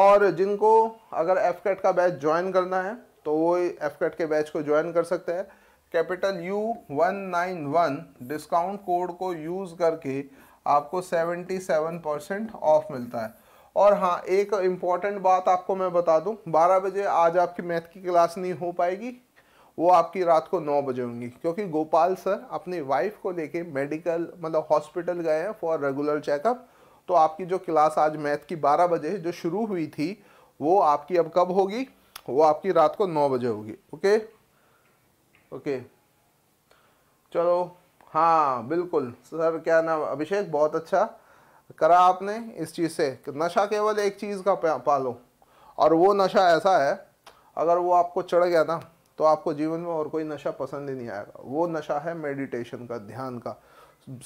Speaker 1: और जिनको अगर एफकेट का बैच ज्वाइन करना है तो वो एफकेट के बैच को ज्वाइन कर सकते हैं capital U one nine one discount code को यूज़ करके आपको सेवेंटी सेवन परसेंट ऑफ मिलता है और हाँ एक इम्पॉर्टेंट बात आपको मैं बता दूँ बारह बजे आज आपकी मैथ की क्लास नहीं हो पाएगी वो आपकी रात को नौ बजे होंगी क्योंकि गोपाल सर अपनी वाइफ को लेके मेडिकल मतलब हॉस्पिटल गए हैं फॉर रेगुलर चेकअप तो आपकी जो क्लास आज मैथ की बारह बजे जो शुरू हुई थी वो आपकी अब कब होगी वो आपकी रात को नौ बजे होगी ओके ओके चलो हाँ बिल्कुल सर क्या नाम अभिषेक बहुत अच्छा करा आपने इस चीज़ से नशा केवल एक चीज़ का पालो और वो नशा ऐसा है अगर वो आपको चढ़ गया ना तो आपको जीवन में और कोई नशा पसंद ही नहीं आएगा वो नशा है मेडिटेशन का ध्यान का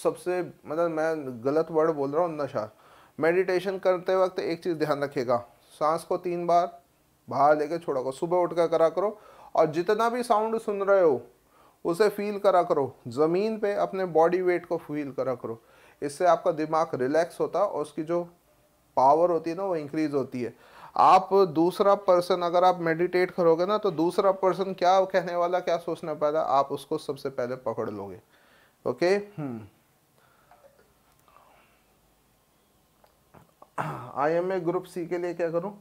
Speaker 1: सबसे मतलब मैं गलत वर्ड बोल रहा हूँ नशा मेडिटेशन करते वक्त एक चीज़ ध्यान रखिएगा सांस को तीन बार बाहर लेके छोड़ा करो सुबह उठ कर करा करो और जितना भी साउंड सुन रहे हो उसे फील करा करो ज़मीन पे अपने बॉडी वेट को फील करा करो इससे आपका दिमाग रिलैक्स होता है और उसकी जो पावर होती है ना वो इंक्रीज होती है आप दूसरा पर्सन अगर आप मेडिटेट करोगे ना तो दूसरा पर्सन क्या कहने वाला क्या सोचने वाला आप उसको सबसे पहले पकड़ लोगे okay I am a group C के लिए क्या करूं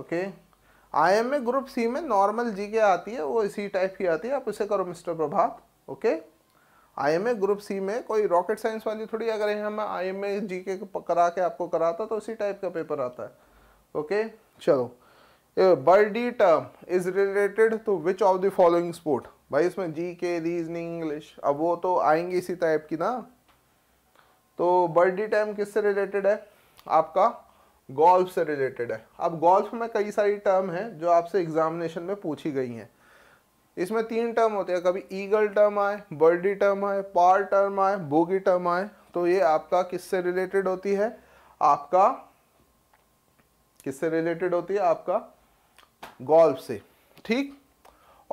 Speaker 1: okay okay? I am a group C में नॉर्मल जी के आती है वो इसी टाइप की आती है आप उसे करो mister Prabhat okay I am a group C में कोई रॉकेट साइंस वाली थोड़ी अगर हम आई एम ए जी के करा के आपको कराता तो उसी टाइप का पेपर आता है ओके चलो birdie term is related to which of the following sport भाई इसमें जी के रीजनिंग इंग्लिश अब वो तो आएंगी इसी टाइप की ना तो बर्डी टर्म किससे रिलेटेड है आपका गोल्फ से रिलेटेड है अब गोल्फ में कई सारी टर्म हैं जो आपसे एग्जामिनेशन में पूछी गई हैं इसमें तीन टर्म होते हैं कभी ईगल टर्म आए बर्डी टर्म आए पार टर्म आए बोगी टर्म आए तो ये आपका किससे रिलेटेड होती है आपका किससे रिलेटेड होती है आपका गोल्फ से ठीक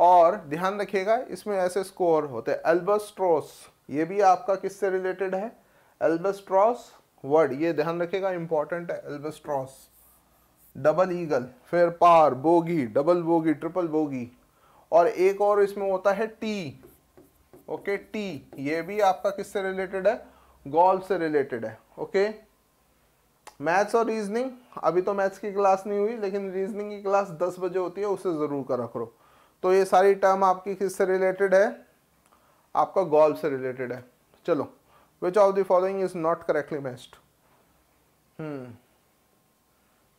Speaker 1: और ध्यान रखिएगा इसमें ऐसे स्कोर होते हैं एल्बस्ट्रोस ये भी आपका किससे रिलेटेड है एल्बस्ट्रॉस वर्ड ये ध्यान रखेगा इंपॉर्टेंट है एल्बेस्ट्रॉस डबल ईगल फिर par bogey double bogey triple bogey और एक और इसमें होता है टी ओके टी ये भी आपका किससे रिलेटेड है गोल्फ से रिलेटेड है ओके मैथ्स और रीजनिंग अभी तो मैथ्स की क्लास नहीं हुई लेकिन रीजनिंग की क्लास दस बजे होती है उसे ज़रूर रख रो तो ये सारी टर्म आपकी किससे रिलेटेड है आपका गोल्फ से रिलेटेड है चलो which of the following is not correctly best hmm.,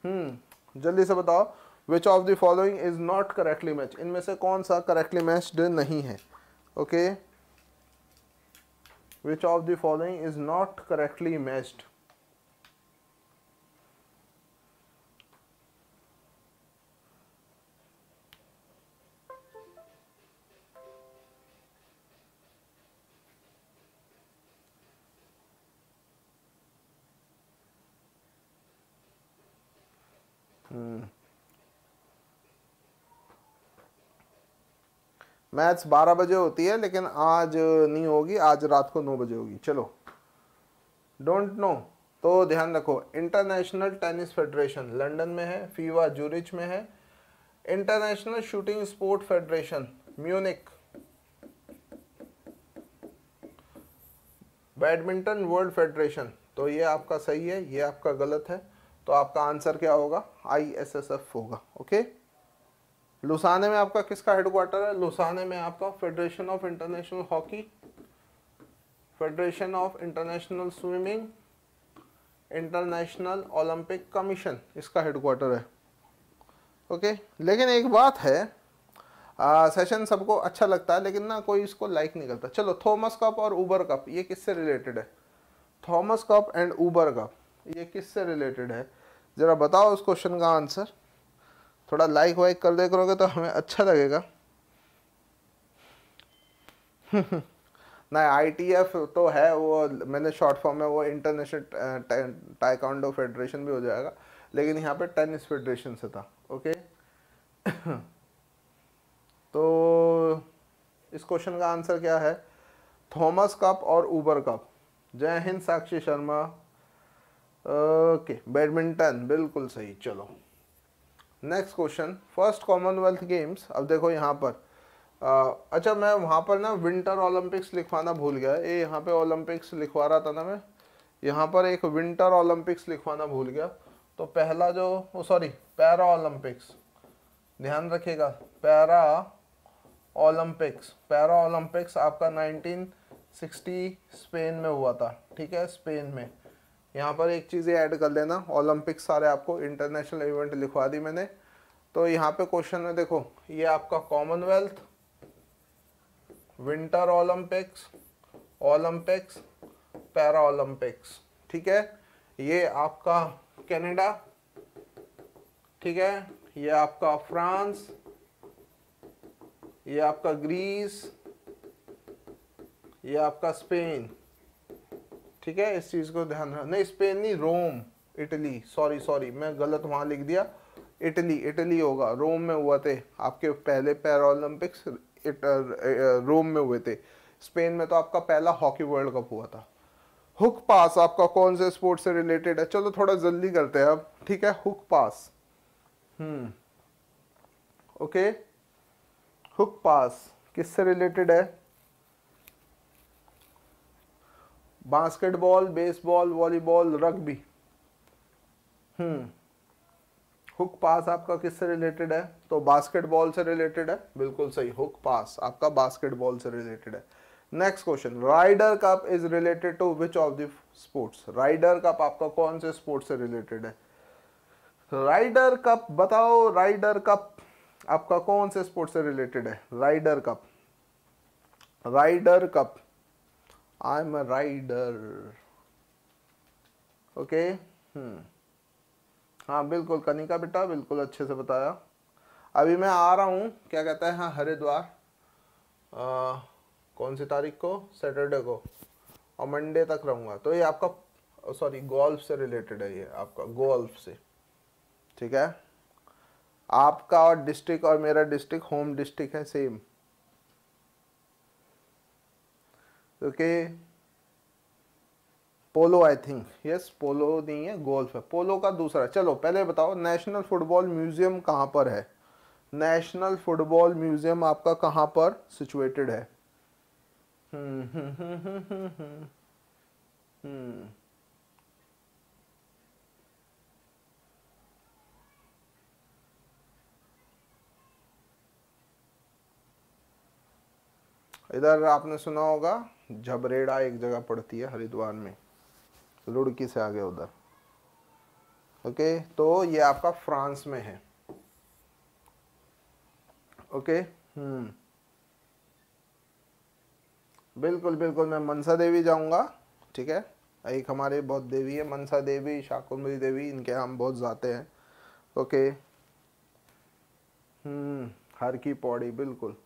Speaker 1: hmm जल्दी से बताओ which of the following is not correctly match इनमें से कौन सा करेक्टली मैच्ड नहीं है okay which of the following is not correctly matched maths 12 बजे होती है लेकिन आज नहीं होगी आज रात को 9 बजे होगी चलो डोंट नो तो ध्यान रखो इंटरनेशनल टेनिस फेडरेशन लंदन में है फीवा जूरिच में है international shooting sport federation Munich badminton world federation तो ये आपका सही है ये आपका गलत है तो आपका आंसर क्या होगा आई एस एस एफ होगा ओके लुसाने में आपका किसका हेडक्वार्टर है लुसाने में आपका federation of international hockey federation of international swimming international Olympic commission इसका हेडक्वार्टर है ओके लेकिन एक बात है आ, सेशन सबको अच्छा लगता है लेकिन ना कोई इसको लाइक नहीं करता चलो थॉमस कप और ऊबर कप ये किससे रिलेटेड है Thomas cup and Uber cup ये किससे रिलेटेड है ज़रा बताओ उस क्वेश्चन का आंसर थोड़ा लाइक वाइक कर दे करोगे तो हमें अच्छा लगेगा ना आईटीएफ तो है वो मैंने शॉर्ट फॉर्म में वो इंटरनेशनल टाइकॉन्डो फेडरेशन भी हो जाएगा लेकिन यहाँ पे टेनिस फेडरेशन से था ओके तो इस क्वेश्चन का आंसर क्या है थॉमस कप और ऊबर कप जय हिंद साक्षी शर्मा ओके बैडमिंटन बिल्कुल सही चलो next question first Commonwealth games अब देखो यहाँ पर आ, अच्छा मैं वहाँ पर ना विंटर ओलंपिक्स लिखवाना भूल गया ये यहाँ पे ओलंपिक्स लिखवा रहा था ना मैं यहाँ पर एक विंटर ओलंपिक्स लिखवाना भूल गया तो पहला जो सॉरी पैरा ओलंपिक्स ध्यान रखिएगा पैरा ओलंपिक्स पैरा ओलंपिक्स आपका 1960 स्पेन में हुआ था ठीक है स्पेन में यहाँ पर एक चीज़ ऐड कर देना ओलंपिक सारे आपको इंटरनेशनल इवेंट लिखवा दी मैंने तो यहाँ पे क्वेश्चन में देखो ये आपका commonwealth winter olympics olympics para olympics ठीक है ये आपका कनाडा ठीक है ये आपका फ्रांस ये आपका ग्रीस ये आपका स्पेन ठीक है इस चीज़ को ध्यान रखना नहीं स्पेन नहीं रोम इटली सॉरी सॉरी मैं गलत वहां लिख दिया इटली इटली होगा रोम में हुआ थे आपके पहले पैरालंपिक्स रोम में हुए थे स्पेन में तो आपका पहला हॉकी वर्ल्ड कप हुआ था हुक पास आपका कौन से स्पोर्ट से रिलेटेड है चलो थोड़ा जल्दी करते हैं अब ठीक है hook pass hmm okay hook pass किससे रिलेटेड है basketball baseball volleyball rugby hmm hook pass आपका किससे रिलेटेड है तो बास्केटबॉल से रिलेटेड है बिल्कुल सही हुक पास आपका बास्केटबॉल से रिलेटेड है next question Ryder Cup is related to which of the sports Ryder Cup आपका कौन से स्पोर्ट्स से रिलेटेड है राइडर कप बताओ राइडर कप आपका कौन से स्पोर्ट्स से रिलेटेड है Ryder Cup Ryder Cup am a rider. Okay hmm hmm. हाँ बिल्कुल कनिका बेटा बिल्कुल अच्छे से बताया अभी मैं आ रहा हूँ क्या कहता है हाँ हरिद्वार कौन सी तारीख को सैटरडे को और मंडे तक रहूँगा तो ये आपका सॉरी गोल्फ से रिलेटेड है ये आपका गोल्फ से ठीक है आपका और डिस्ट्रिक्ट और मेरा डिस्ट्रिक्ट होम डिस्ट्रिक्ट है सेम क्योंकि पोलो आई थिंक यस पोलो नहीं है गोल्फ है पोलो का दूसरा चलो पहले बताओ नेशनल फुटबॉल म्यूजियम कहाँ पर है नेशनल फुटबॉल म्यूजियम आपका कहाँ पर सिचुएटेड है हम्म, हम्म, हम्म, इधर आपने सुना होगा झबरेड़ा एक जगह पड़ती है हरिद्वार में रुड़की से आगे उधर ओके तो ये आपका फ्रांस में है ओके हम्म बिल्कुल बिल्कुल मैं मनसा देवी जाऊंगा ठीक है एक हमारे बहुत देवी है मनसा देवी शाकुंभरी देवी इनके हम बहुत जाते हैं ओके हम्म हर की पौड़ी बिल्कुल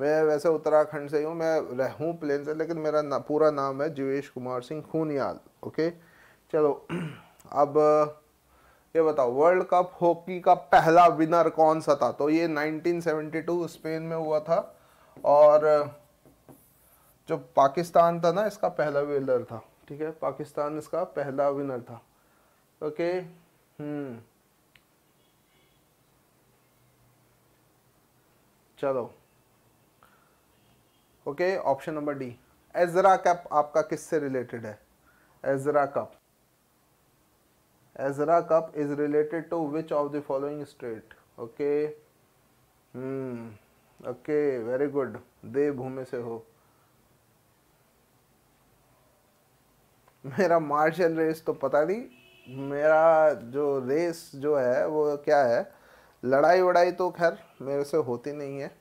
Speaker 1: मैं वैसे उत्तराखंड से हूँ मैं हूँ प्लेन से लेकिन मेरा ना, पूरा नाम है जीवेश कुमार सिंह खूनियाल ओके चलो अब ये बताओ वर्ल्ड कप हॉकी का पहला विनर कौन सा था तो ये 1972 स्पेन में हुआ था और जो पाकिस्तान था ना इसका पहला विनर था ठीक है पाकिस्तान इसका पहला विनर था ओके हम्म चलो okay option number D Ezra Cup आपका किससे रिलेटेड है Ezra Cup Ezra Cup is related to which of the following state okay okay very good Devbhoomi से हो मेरा मार्शल रेस तो पता नहीं मेरा जो रेस जो है वो क्या है लड़ाई वड़ाई तो खैर मेरे से होती नहीं है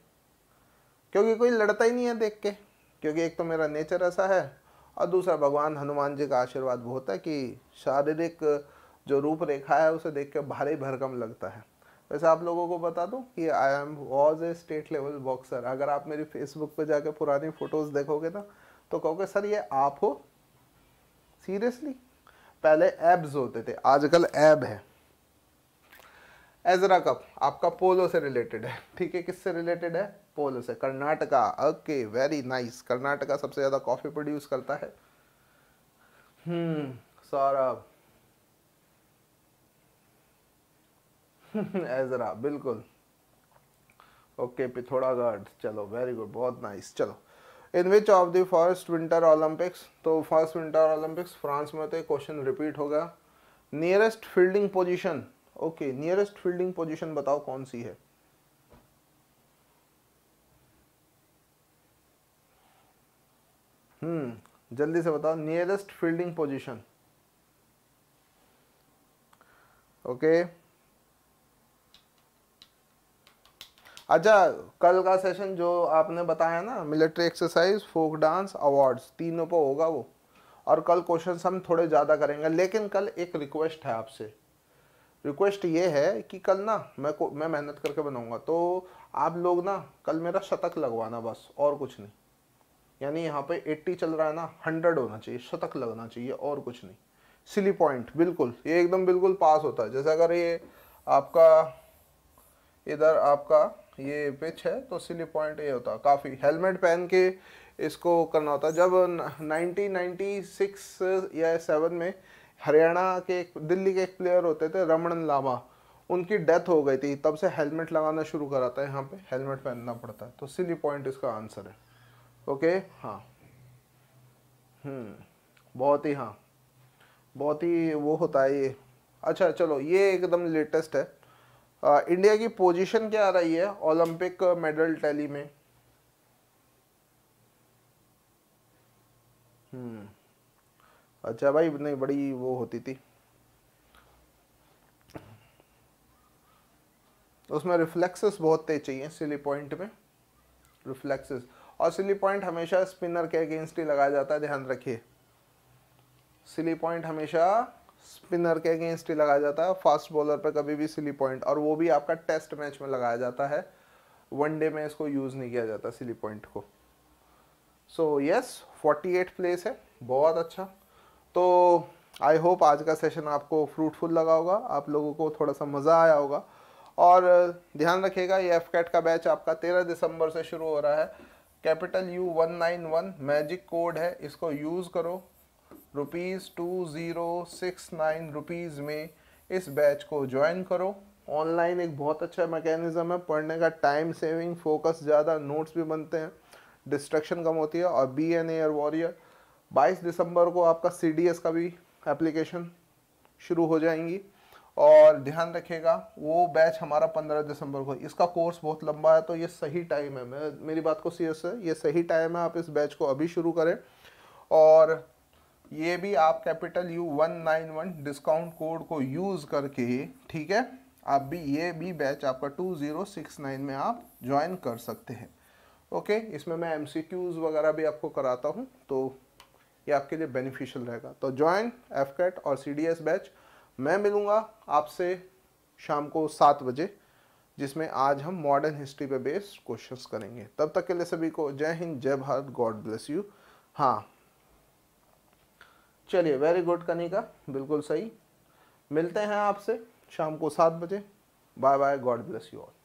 Speaker 1: क्योंकि कोई लड़ता ही नहीं है देख के क्योंकि एक तो मेरा नेचर ऐसा है और दूसरा भगवान हनुमान जी का आशीर्वाद बहुत है कि शारीरिक जो रूप रेखा है उसे देख के भारी भरकम लगता है वैसे आप लोगों को बता दूं कि I am was a state level boxer अगर आप मेरी फेसबुक पर जाके पुरानी फ़ोटोज़ देखोगे ना तो कहोगे सर ये आप हो सीरियसली पहले एब्स होते थे आजकल एब है एजरा कप आपका पोलो से रिलेटेड है ठीक है किससे रिलेटेड है पोलो से Karnataka okay very nice Karnataka सबसे ज़्यादा कॉफ़ी प्रोड्यूस करता है hmm, सौरभ एजरा बिल्कुल ओके पिथौरागढ़ चलो वेरी गुड बहुत नाइस चलो in which of the first winter olympics तो फर्स्ट विंटर ओलंपिक्स फ्रांस में तो क्वेश्चन रिपीट होगा nearest fielding position okay nearest fielding position बताओ कौन सी है हम्म जल्दी से बताओ नियरेस्ट फील्डिंग पोजीशन ओके अच्छा कल का सेशन जो आपने बताया ना military exercise folk dance awards तीनों पर होगा वो और कल क्वेश्चन हम थोड़े ज़्यादा करेंगे लेकिन कल एक रिक्वेस्ट है आपसे रिक्वेस्ट ये है कि कल ना मैं को मैं मेहनत करके बनाऊंगा तो आप लोग ना कल मेरा शतक लगवाना बस और कुछ नहीं यानी यहाँ पे 80 चल रहा है ना 100 होना चाहिए शतक लगना चाहिए और कुछ नहीं सिली पॉइंट बिल्कुल ये एकदम बिल्कुल पास होता है जैसे अगर ये आपका इधर आपका ये पिच है तो सिली पॉइंट ये होता काफ़ी हेलमेट पहन के इसको करना होता है जब सिक्स या सेवन में हरियाणा के एक दिल्ली के एक प्लेयर होते थे रमन लामा उनकी डेथ हो गई थी तब से हेलमेट लगाना शुरू कराता है यहाँ पे हेलमेट पहनना पड़ता है तो सिली पॉइंट इसका आंसर है ओके हाँ हम्म। बहुत ही हाँ बहुत ही वो होता है ये अच्छा चलो ये एकदम लेटेस्ट है आ, इंडिया की पोजीशन क्या आ रही है ओलंपिक मेडल टैली में हम्म अच्छा भाई नहीं बड़ी वो होती थी उसमें रिफ्लेक्सेस बहुत तेज चाहिए सिली पॉइंट में रिफ्लेक्सेस और सिली पॉइंट हमेशा स्पिनर के अगेंस्ट ही लगाया जाता है ध्यान रखिए सिली पॉइंट हमेशा स्पिनर के अगेंस्ट ही लगाया जाता है फास्ट बॉलर पर कभी भी सिली पॉइंट और वो भी आपका टेस्ट मैच में लगाया जाता है वनडे में इसको यूज़ नहीं किया जाता सिली पॉइंट को so yes forty eight place है बहुत अच्छा तो आई होप आज का सेशन आपको फ्रूटफुल लगा होगा आप लोगों को थोड़ा सा मज़ा आया होगा और ध्यान रखिएगा ये एफ कैट का बैच आपका तेरह दिसंबर से शुरू हो रहा है capital U one nine one magic code है इसको यूज़ करो rupees two zero six nine rupees में इस बैच को ज्वाइन करो ऑनलाइन एक बहुत अच्छा मैकेनिज़्म है पढ़ने का टाइम सेविंग फोकस ज़्यादा नोट्स भी बनते हैं डिस्ट्रक्शन कम होती है और बी एन एयर वॉरियर 22 दिसंबर को आपका सी का भी एप्लीकेशन शुरू हो जाएंगी और ध्यान रखिएगा वो बैच हमारा 15 दिसंबर को इसका कोर्स बहुत लंबा है तो ये सही टाइम है मैं मेरी बात को सीरियस है ये सही टाइम है आप इस बैच को अभी शुरू करें और ये भी आप capital U one nine one discount code को यूज़ करके ठीक है आप भी ये भी बैच आपका टू ज़ीरो सिक्स नाइन में आप ज्वाइन कर सकते हैं ओके इसमें मैं एम सी क्यूज़ वगैरह भी आपको कराता हूँ तो ये आपके लिए बेनिफिशियल रहेगा तो ज्वाइन एफ और सी डी एस बैच मैं मिलूँगा आपसे शाम को सात बजे जिसमें आज हम मॉडर्न हिस्ट्री पे बेस्ड क्वेश्चंस करेंगे तब तक के लिए सभी को जय हिंद जय भारत गॉड ब्लेस यू हाँ चलिए वेरी गुड कनिका बिल्कुल सही मिलते हैं आपसे शाम को सात बजे bye bye God bless you all